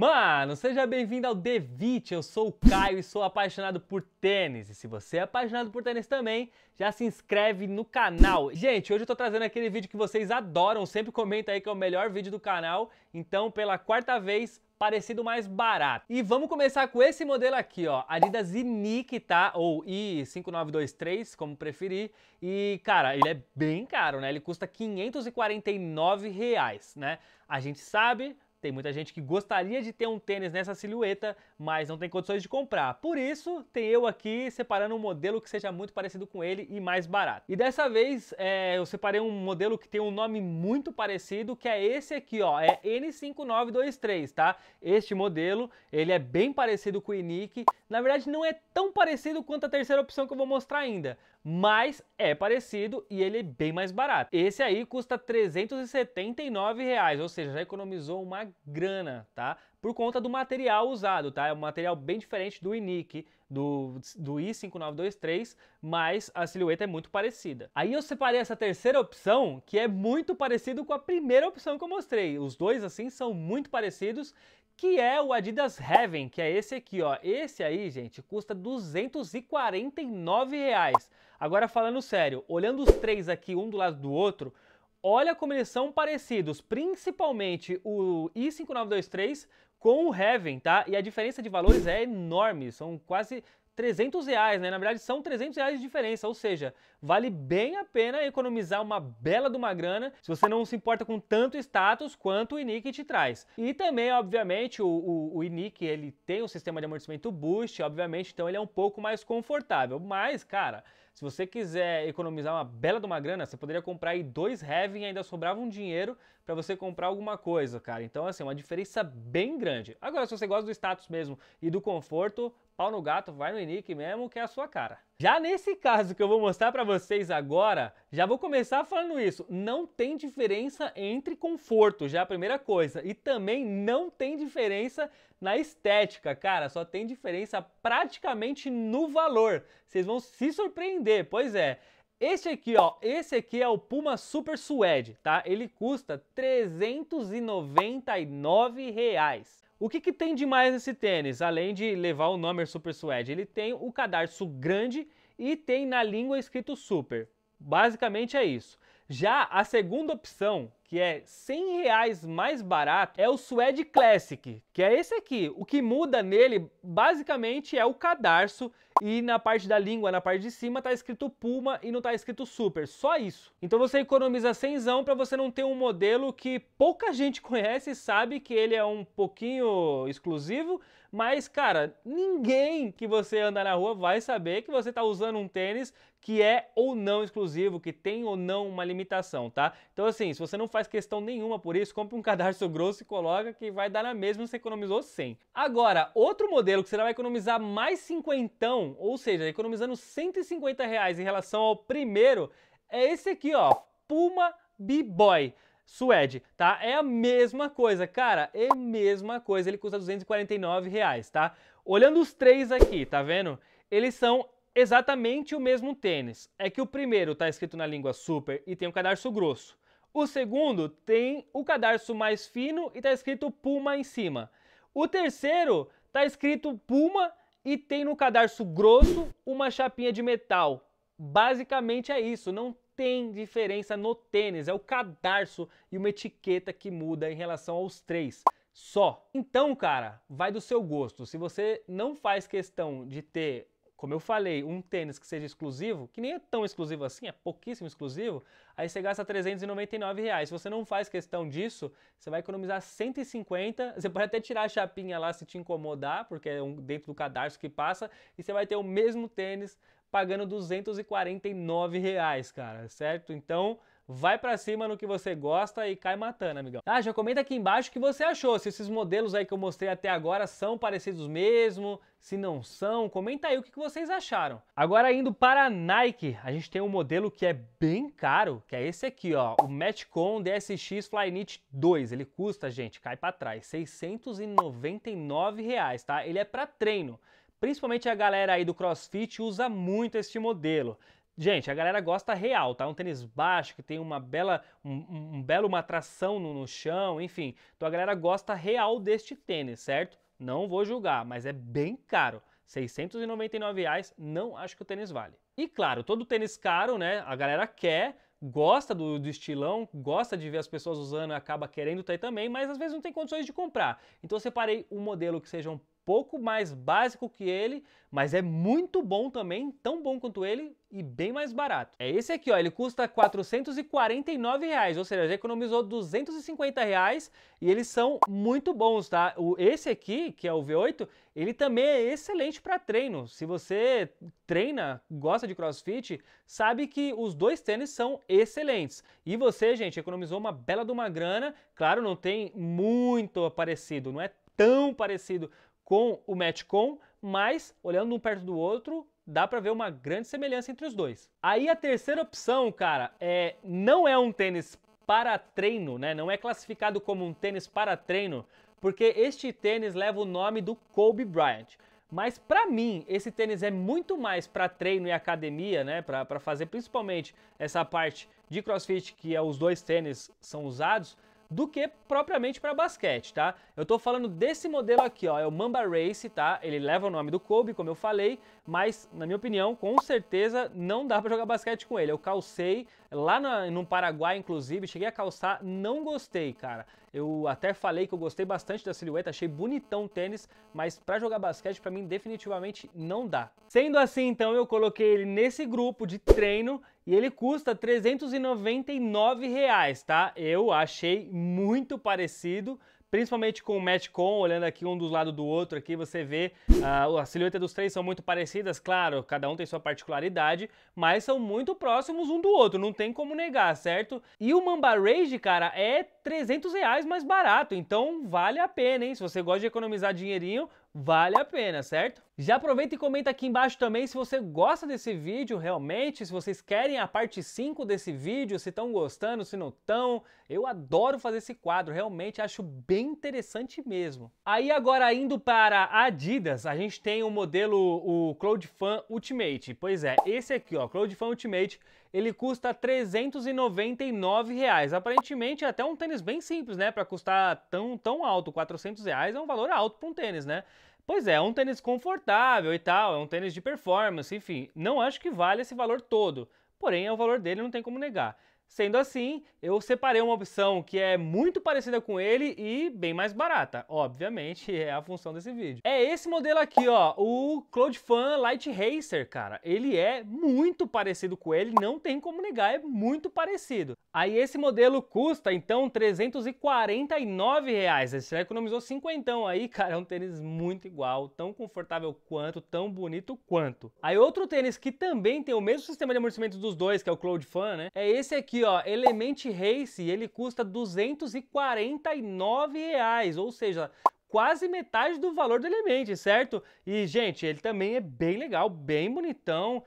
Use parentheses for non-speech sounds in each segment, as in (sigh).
Mano, seja bem-vindo ao The Vit. Eu sou o Caio e sou apaixonado por tênis. E se você é apaixonado por tênis também, já se inscreve no canal. Gente, hoje eu tô trazendo aquele vídeo que vocês adoram, sempre comenta aí que é o melhor vídeo do canal. Então, pela quarta vez, parecido mais barato. E vamos começar com esse modelo aqui, ó, Adidas Inic, tá? Ou I5923, como preferir. E, cara, ele é bem caro, né? Ele custa 549 reais, né? A gente sabe, tem muita gente que gostaria de ter um tênis nessa silhueta, mas não tem condições de comprar. Por isso, tem eu aqui separando um modelo que seja muito parecido com ele e mais barato. E dessa vez, é, eu separei um modelo que tem um nome muito parecido, que é esse aqui, ó, é N5923, tá? Este modelo, ele é bem parecido com o Inic. Na verdade, não é tão parecido quanto a terceira opção que eu vou mostrar ainda, mas é parecido e ele é bem mais barato. Esse aí custa 379 reais, ou seja, já economizou uma grana, tá? Por conta do material usado, tá? É um material bem diferente do INIC, do, do I5923, mas a silhueta é muito parecida. Aí eu separei essa terceira opção, que é muito parecido com a primeira opção que eu mostrei. Os dois, assim, são muito parecidos, que é o Adidas Heaven, que é esse aqui, ó. Esse aí, gente, custa 249 reais. Agora falando sério, olhando os três aqui um do lado do outro, olha como eles são parecidos, principalmente o i5923 com o Heaven, tá? E a diferença de valores é enorme, são quase 300 reais, né? Na verdade, são 300 reais de diferença, ou seja, vale bem a pena economizar uma bela de uma grana se você não se importa com tanto status quanto o Inic te traz. E também, obviamente, o, o, o Inic, ele tem um sistema de amortecimento boost, obviamente, então ele é um pouco mais confortável. Mas, cara, se você quiser economizar uma bela de uma grana, você poderia comprar aí dois Heaven e ainda sobrava um dinheiro para você comprar alguma coisa, cara. Então, assim, é uma diferença bem grande. Agora, se você gosta do status mesmo e do conforto, pau no gato, vai no Enik mesmo, que é a sua cara. Já nesse caso que eu vou mostrar para vocês agora, já vou começar falando isso, não tem diferença entre conforto, já é a primeira coisa, e também não tem diferença na estética, cara, só tem diferença praticamente no valor. Vocês vão se surpreender, pois é. Este aqui, ó, esse aqui é o Puma Super Suede, tá? Ele custa 399 reais. O que, que tem de mais nesse tênis? Além de levar o nome Super Suede, ele tem o cadarço grande e tem na língua escrito Super. Basicamente é isso. Já a segunda opção, que é 100 reais mais barato, é o Suede Classic, que é esse aqui. O que muda nele, basicamente, é o cadarço e na parte da língua, na parte de cima, tá escrito Puma e não tá escrito Super, só isso. Então você economiza 100 para você não ter um modelo que pouca (laughs) gente conhece e sabe que ele é um pouquinho exclusivo, mas, cara, ninguém que você anda na rua vai saber que você tá usando um tênis que é ou não exclusivo, que tem ou não uma limitação, tá? Então, assim, se você não faz faz questão nenhuma por isso, compre um cadarço (laughs) grosso e coloca que vai dar na mesma, você economizou 100. Agora, outro modelo que você vai economizar mais cinquentão, ou seja, economizando 150 reais em relação ao primeiro, é esse aqui, ó, Puma B-Boy. Suede, tá? É a mesma coisa, cara, é a mesma coisa, ele custa 249 reais, tá? Olhando os três aqui, tá vendo? Eles são exatamente o mesmo tênis. É que o primeiro tá escrito na língua super e tem um cadarço grosso. O segundo tem o cadarço mais fino e está escrito Puma em cima. O terceiro está escrito Puma e tem no cadarço grosso uma chapinha de metal. Basicamente é isso, não tem diferença no tênis, é o cadarço e uma etiqueta que muda em relação aos três. Só. Então, cara, vai do seu gosto. Se você não faz questão de ter como eu falei, um tênis que seja exclusivo, que nem é tão exclusivo assim, é pouquíssimo exclusivo, aí você gasta 399 reais. Se você não faz questão disso, você vai economizar 150, (laughs) você pode até tirar a chapinha lá se te incomodar, porque é um, dentro do cadastro que passa, e você vai ter o mesmo tênis pagando 249 reais, cara, certo? Então, Vai para cima no que você gosta e cai matando, amigão. Ah, já comenta aqui embaixo o que você achou. Se esses modelos aí que eu mostrei até agora são parecidos mesmo, se não são, comenta aí o que vocês acharam. Agora indo para a Nike, a gente tem um modelo que é bem caro, que é esse aqui, ó, o Matchcon DSX Flyknit 2. Ele custa, gente, cai para trás, 699 reais, tá? Ele é para treino. Principalmente a galera aí do CrossFit usa muito este modelo. Gente, a galera gosta real, tá? Um tênis baixo, que tem uma bela, um, um belo, uma tração no, no chão, enfim. Então a galera gosta real deste tênis, certo? Não vou julgar, mas é bem caro. 699 reais, não acho que o tênis vale. E claro, todo tênis caro, né? A galera quer, gosta do, do, estilão, gosta de ver as pessoas usando e acaba querendo ter também, mas às vezes não tem condições de comprar. Então eu separei um modelo que seja um pouco mais básico que ele, mas é muito bom também, tão bom quanto ele e bem mais barato. É esse aqui, ó, ele custa 449 reais, ou seja, já economizou 250 reais e eles são muito bons, tá? O, esse aqui, que é o V8, ele também é excelente para treino. Se você treina, gosta de CrossFit, sabe que os dois tênis são excelentes. E você, gente, economizou uma bela de uma grana. Claro, não tem muito parecido, não é tão parecido com o Matchcom, mas olhando um perto do outro, dá para ver uma grande semelhança entre os dois. Aí a terceira opção, cara, é não é um tênis para treino, né? Não é classificado como um tênis para treino, porque este tênis leva o nome do Kobe Bryant. Mas para mim, esse tênis é muito mais para treino e academia, né? Para fazer principalmente essa parte de crossfit, que é os dois tênis são usados, do que propriamente para basquete, tá? Eu tô falando desse modelo aqui, ó, é o Mamba Race, tá? Ele leva o nome do Kobe, como eu falei, mas na minha opinião, com certeza não dá para jogar basquete com ele. Eu calcei, Lá no Paraguai, inclusive, cheguei a calçar, não gostei, cara. Eu até falei que eu gostei bastante da silhueta, achei bonitão o tênis, mas para jogar basquete para mim definitivamente não dá. Sendo assim, então, eu coloquei ele nesse grupo de treino e ele custa 399 reais, tá? Eu achei muito parecido, principalmente com o Matchcom, olhando aqui um dos lados do outro aqui, você vê uh, ah, a silhueta dos três são muito parecidas, claro, cada um tem sua particularidade, mas são muito próximos um do outro, não tem como negar, certo? E o Mamba Rage, cara, é 300 reais mais barato, então vale a pena, hein? Se você gosta de economizar dinheirinho, vale a pena, certo? Já aproveita e comenta aqui embaixo também se você gosta desse vídeo realmente, se vocês querem a parte 5 desse vídeo, se estão gostando, se não estão. Eu adoro fazer esse quadro, realmente acho bem interessante mesmo. Aí agora indo para a Adidas, a gente tem o modelo, o Cloudfan Ultimate. Pois é, esse aqui, ó, Cloudfan Ultimate, ele custa 399 reais. Aparentemente é até um tênis bem simples, né, para custar tão, tão alto, 400 reais é um valor alto para um tênis, né? Pois é, é um tênis confortável e tal, é um tênis de performance, enfim. Não acho que vale esse valor todo, porém é o valor dele, não tem como negar. Sendo assim, eu separei uma opção que é muito parecida com ele e bem mais barata. Obviamente, é a função desse vídeo. É esse modelo aqui, ó, o CloudFan Light Racer, cara. Ele é muito parecido com ele, não tem como negar, é muito parecido. Aí esse modelo custa, então, R$349,00. reais. Você já economizou cinquentão aí, cara. É um tênis muito igual, tão confortável quanto, tão bonito quanto. Aí outro tênis que também tem o mesmo sistema de amortecimento dos dois, que é o CloudFan, né? É esse aqui, aqui, ó, Element Race, ele custa 249 reais, ou seja, quase metade do valor do Element, certo? E, gente, ele também é bem legal, bem bonitão,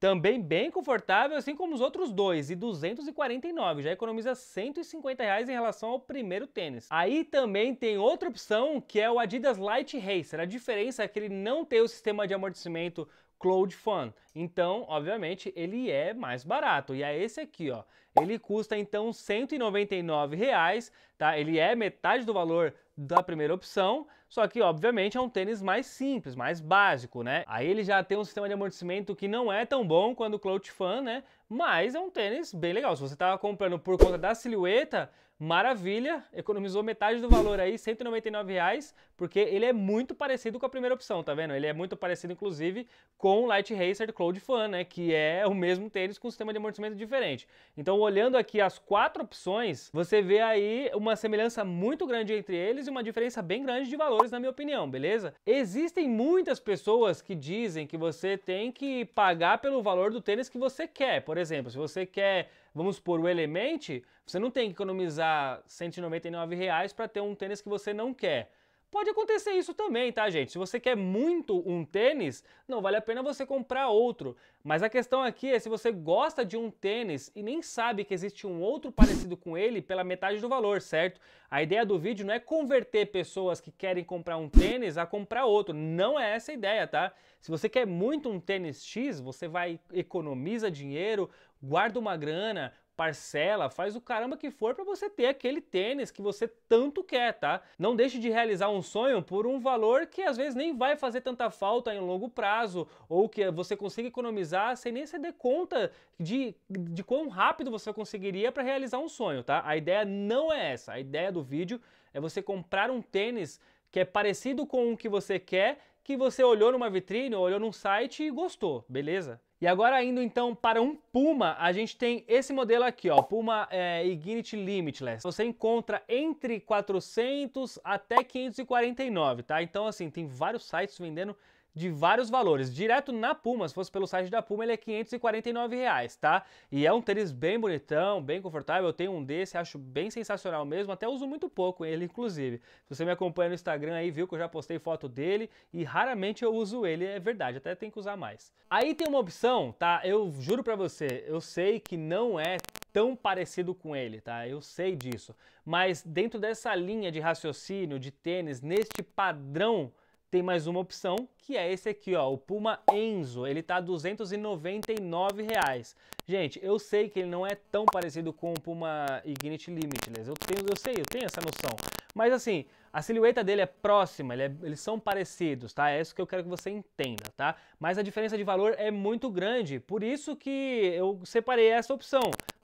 também bem confortável, assim como os outros dois, e 249, já economiza 150 reais em relação ao primeiro tênis. Aí também tem outra opção, que é o Adidas Light Racer. A diferença é que ele não tem o sistema de amortecimento Cloud Fun. Então, obviamente, ele é mais barato. E é esse aqui, ó. Ele custa então R$ reais, tá? Ele é metade do valor da primeira opção, só que obviamente é um tênis mais simples, mais básico, né? Aí ele já tem um sistema de amortecimento que não é tão bom quanto o Cloud Fun, né? Mas é um tênis bem legal. Se você tava comprando por conta da silhueta, maravilha, economizou metade do valor aí, 199 reais, porque ele é muito parecido com a primeira opção, tá vendo? Ele é muito parecido, inclusive, com o Light Racer Cloud Fan, né? Que é o mesmo tênis com um sistema de amortecimento diferente. Então, olhando aqui as quatro opções, você vê aí uma semelhança muito grande entre eles e uma diferença bem grande de valores, na minha opinião, beleza? Existem muitas pessoas que dizem que você tem que pagar pelo valor do tênis que você quer. Por exemplo, se você quer vamos por o Element, você não tem que economizar 199 reais para ter um tênis que você não quer. Pode acontecer isso também, tá, gente? Se você quer muito um tênis, não vale a pena você comprar outro. Mas a questão aqui é se você gosta de um tênis e nem sabe que existe um outro parecido com ele pela metade do valor, certo? A ideia do vídeo não é converter pessoas que querem comprar um tênis a comprar outro. Não é essa a ideia, tá? Se você quer muito um tênis X, você vai economiza dinheiro, guarda uma grana, parcela, faz o caramba que for para você ter aquele tênis que você tanto quer, tá? Não deixe de realizar um sonho por um valor que às vezes nem vai fazer tanta falta em longo prazo ou que você consiga economizar sem nem se dar conta de, de quão rápido você conseguiria para realizar um sonho, tá? A ideia não é essa. A ideia do vídeo é você comprar um tênis que é parecido com o que você quer, que você olhou numa vitrine, olhou num site e gostou, beleza? E agora indo então para um Puma, a gente tem esse modelo aqui, ó, Puma é, Ignite Limitless. Você encontra entre 400 até 549, tá? Então assim, tem vários sites vendendo de vários valores. Direto na Puma, se fosse pelo site da Puma, ele é 549 reais, tá? E é um tênis bem bonitão, bem confortável. Eu tenho um desse, acho bem sensacional mesmo. Até uso muito pouco ele, inclusive. Se você me acompanha no Instagram aí, viu que eu já postei foto dele e raramente eu uso ele, é verdade. Até tem que usar mais. Aí tem uma opção, tá? Eu juro pra você, eu sei que não é tão parecido com ele, tá? Eu sei disso. Mas dentro dessa linha de raciocínio de tênis, neste padrão tem mais uma opção, que é esse aqui, ó, o Puma Enzo. Ele tá R$ 299. Reais. Gente, eu sei que ele não é tão parecido com o Puma Ignite Limitless. Eu tenho, eu sei, eu tenho essa noção. Mas assim, a silhueta dele é próxima, ele é, eles são parecidos, tá? É isso que eu quero que você entenda, tá? Mas a diferença de valor é muito grande, por isso que eu separei essa opção.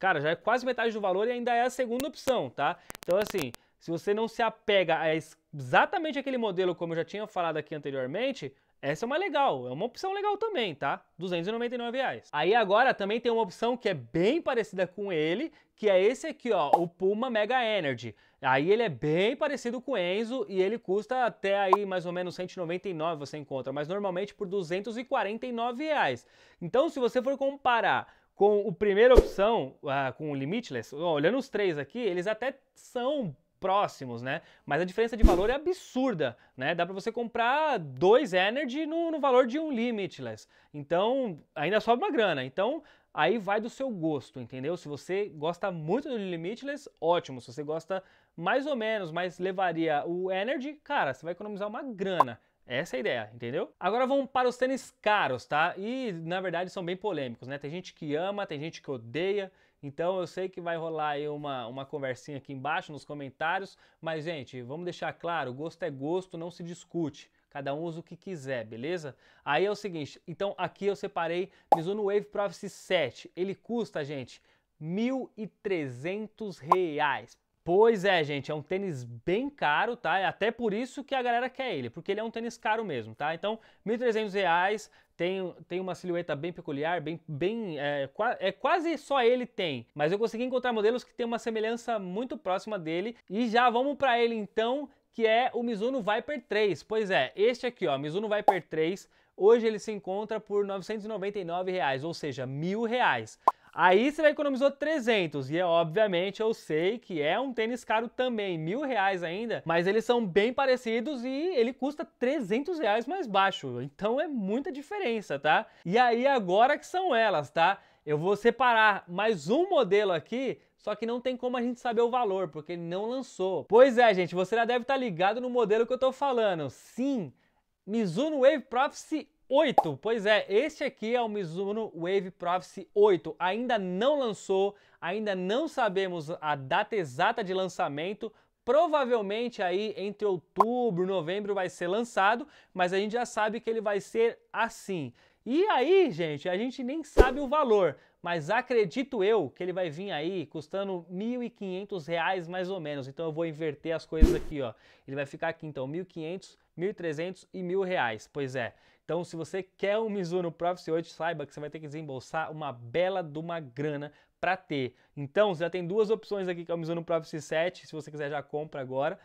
Cara, já é quase metade do valor e ainda é a segunda opção, tá? Então assim, se você não se apega a exatamente aquele modelo como eu já tinha falado aqui anteriormente, essa é uma legal, é uma opção legal também, tá? R$299. reais. Aí agora também tem uma opção que é bem parecida com ele, que é esse aqui, ó, o Puma Mega Energy. Aí ele é bem parecido com o Enzo e ele custa até aí mais ou menos 199 você encontra, mas normalmente por 249 reais. Então se você for comparar com a primeira opção, uh, com o Limitless, olhando os três aqui, eles até são próximos, né? Mas a diferença de valor é absurda, né? Dá para você comprar dois Energy no, no valor de um Limitless. Então, ainda sobe uma grana. Então, aí vai do seu gosto, entendeu? Se você gosta muito do Limitless, ótimo. Se você gosta mais ou menos, mas levaria o Energy, cara, você vai economizar uma grana. Essa é a ideia, entendeu? Agora vamos para os tênis caros, tá? E na verdade são bem polêmicos, né? Tem gente que ama, tem gente que odeia. Então eu sei que vai rolar aí uma, uma conversinha aqui embaixo nos comentários, mas gente, vamos deixar claro, gosto é gosto, não se discute. Cada um usa o que quiser, beleza? Aí é o seguinte, então aqui eu separei Mizuno Wave Prophecy 7. Ele custa, gente, R$ 1.300. Pois é, gente, é um tênis bem caro, tá? É até por isso que a galera quer ele, porque ele é um tênis caro mesmo, tá? Então, R$ reais tem, tem uma silhueta bem peculiar, bem, bem é, é, quase só ele tem, mas eu consegui encontrar modelos que tem uma semelhança muito próxima dele. E já vamos para ele então, que é o Mizuno Viper 3. Pois é, este aqui, ó, Mizuno Viper 3, hoje ele se encontra por R$ 999, reais, ou seja, R$ reais Aí você vai economizou 300 e é, obviamente eu sei que é um tênis caro também, mil reais ainda, mas eles são bem parecidos e ele custa 300 reais mais baixo, então é muita diferença, tá? E aí agora que são elas, tá? Eu vou separar mais um modelo aqui só que não tem como a gente saber o valor, porque não lançou. Pois é, gente, você já deve estar tá ligado no modelo que eu estou falando. Sim, Mizuno Wave Prophecy 8. Pois é, este aqui é o Mizuno Wave Prophecy 8. Ainda não lançou, ainda não sabemos a data exata de lançamento. Provavelmente aí entre outubro, novembro vai ser lançado, mas a gente já sabe que ele vai ser assim. E aí, gente, a gente nem sabe o valor, mas acredito eu que ele vai vir aí custando R$ 1.500 mais ou menos. Então eu vou inverter as coisas aqui, ó. Ele vai ficar aqui então R$ 1.500, R$ 1.300 e R$ 1.000. Pois é. Então, se você quer um Mizuno Profit 8 saiba que você vai ter que desembolsar uma bela de uma grana para ter. Então, você já tem duas opções aqui, que é o Mizuno Profit 7, se você quiser já compra agora,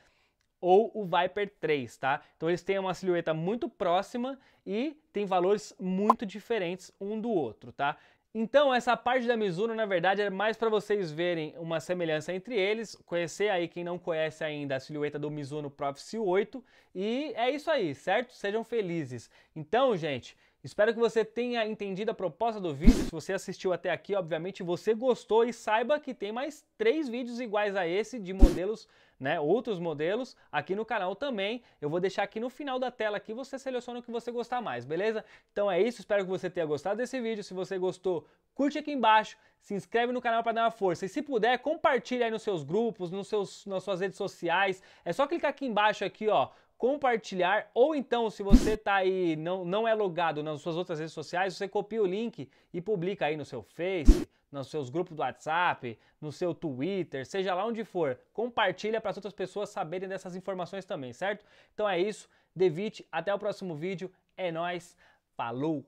ou o Viper 3, tá? Então, eles têm uma silhueta muito próxima e tem valores muito diferentes um do outro, tá? Então, essa parte da Mizuno, na verdade, é mais para vocês verem uma semelhança entre eles, conhecer aí quem não conhece ainda a silhueta do Mizuno Prof C8, e é isso aí, certo? Sejam felizes. Então, gente, Espero que você tenha entendido a proposta do vídeo. Se você assistiu até aqui, obviamente você gostou e saiba que tem mais três vídeos iguais a esse de modelos, né, outros modelos aqui no canal também. Eu vou deixar aqui no final da tela que você seleciona o que você gostar mais, beleza? Então é isso, espero que você tenha gostado desse vídeo. Se você gostou, curte aqui embaixo, se inscreve no canal para dar uma força e se puder, compartilha aí nos seus grupos, nos seus, nas suas redes sociais. É só clicar aqui embaixo aqui, ó, compartilhar ou então se você tá aí não, não é logado nas suas outras redes sociais, você copia o link e publica aí no seu Face, nos seus grupos do WhatsApp, no seu Twitter, seja lá onde for, compartilha para as outras pessoas saberem dessas informações também, certo? Então é isso, Devite, até o próximo vídeo, é nós, falou.